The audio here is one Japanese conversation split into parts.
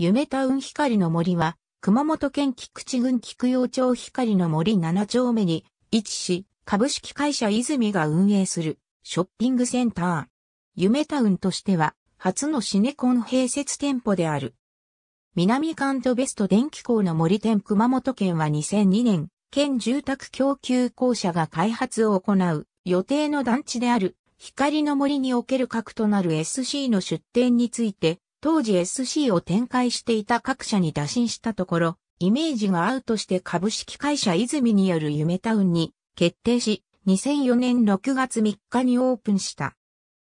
夢タウン光の森は、熊本県菊池郡菊陽町光の森7丁目に位置し、株式会社泉が運営するショッピングセンター。夢タウンとしては、初のシネコン併設店舗である。南関東ベスト電気工の森店熊本県は2002年、県住宅供給公社が開発を行う予定の団地である光の森における核となる SC の出店について当時 SC を展開していた各社に打診したところ、イメージが合うとして株式会社泉による夢タウンに決定し、2004年6月3日にオープンした。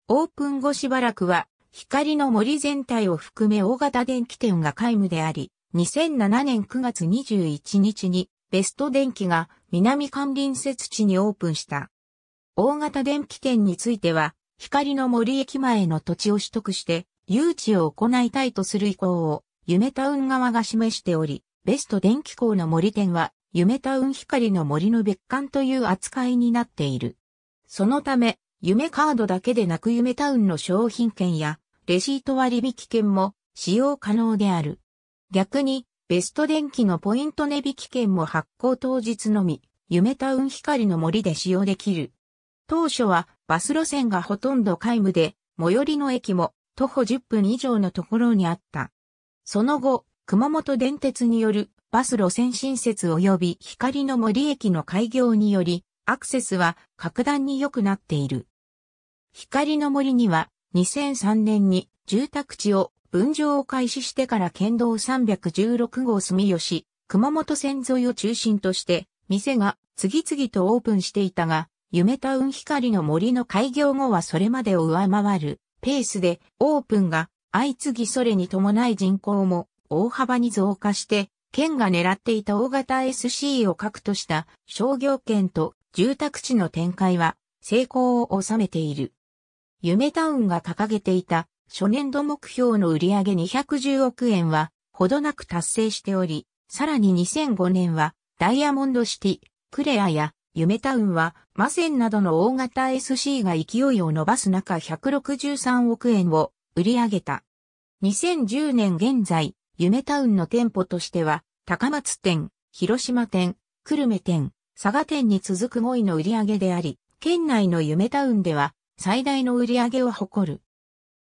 オープン後しばらくは、光の森全体を含め大型電気店が皆無であり、2007年9月21日にベスト電気が南関林設置にオープンした。大型電気店については、光の森駅前の土地を取得して、誘致を行いたいとする意向を、夢タウン側が示しており、ベスト電気工の森店は、夢タウン光の森の別館という扱いになっている。そのため、夢カードだけでなく夢タウンの商品券や、レシート割引券も使用可能である。逆に、ベスト電気のポイント値引き券も発行当日のみ、夢タウン光の森で使用できる。当初はバス路線がほとんど皆無で、最寄りの駅も徒歩10分以上のところにあった。その後、熊本電鉄によるバス路線新設及び光の森駅の開業により、アクセスは格段に良くなっている。光の森には2003年に住宅地を分譲を開始してから県道316号住吉、熊本線沿いを中心として店が次々とオープンしていたが、夢タウン光の森の開業後はそれまでを上回るペースでオープンが相次ぎそれに伴い人口も大幅に増加して、県が狙っていた大型 SC を核とした商業圏と住宅地の展開は成功を収めている。夢タウンが掲げていた初年度目標の売上210億円はほどなく達成しており、さらに2005年はダイヤモンドシティ、クレアや夢タウンは、マセンなどの大型 SC が勢いを伸ばす中163億円を売り上げた。2010年現在、夢タウンの店舗としては、高松店、広島店、久留米店、佐賀店に続く5位の売り上げであり、県内の夢タウンでは最大の売り上げを誇る。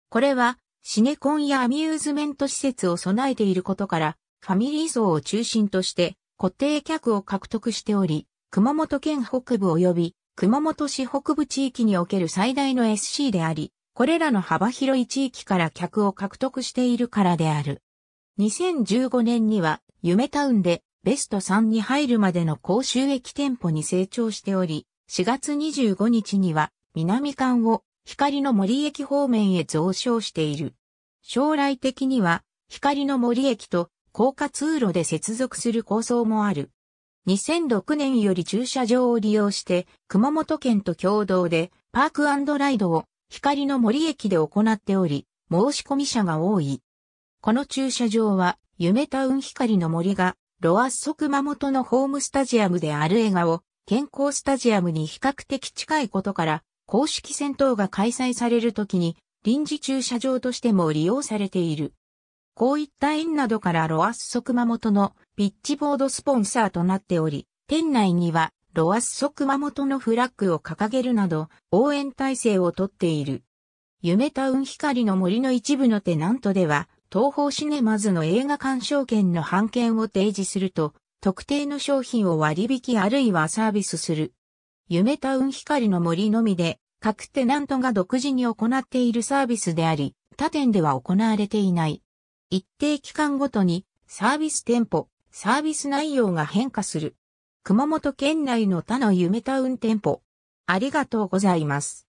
これは、シネコンやアミューズメント施設を備えていることから、ファミリー層を中心として固定客を獲得しており、熊本県北部及び熊本市北部地域における最大の SC であり、これらの幅広い地域から客を獲得しているからである。2015年には、夢タウンでベスト3に入るまでの高収益店舗に成長しており、4月25日には南館を光の森駅方面へ増床している。将来的には光の森駅と高架通路で接続する構想もある。2006年より駐車場を利用して熊本県と共同でパークライドを光の森駅で行っており、申し込み者が多い。この駐車場は夢タウン光の森がロアッソ熊本のホームスタジアムである映画を健康スタジアムに比較的近いことから公式戦闘が開催されるときに臨時駐車場としても利用されている。こういった縁などからロアッソ熊本のピッチボードスポンサーとなっており、店内にはロアッソ熊本のフラッグを掲げるなど応援体制をとっている。夢タウン光の森の一部のテナントでは、東方シネマズの映画鑑賞券の版券を提示すると、特定の商品を割引あるいはサービスする。夢タウン光の森のみで、各テナントが独自に行っているサービスであり、他店では行われていない。一定期間ごとにサービス店舗、サービス内容が変化する。熊本県内の他の夢タウン店舗。ありがとうございます。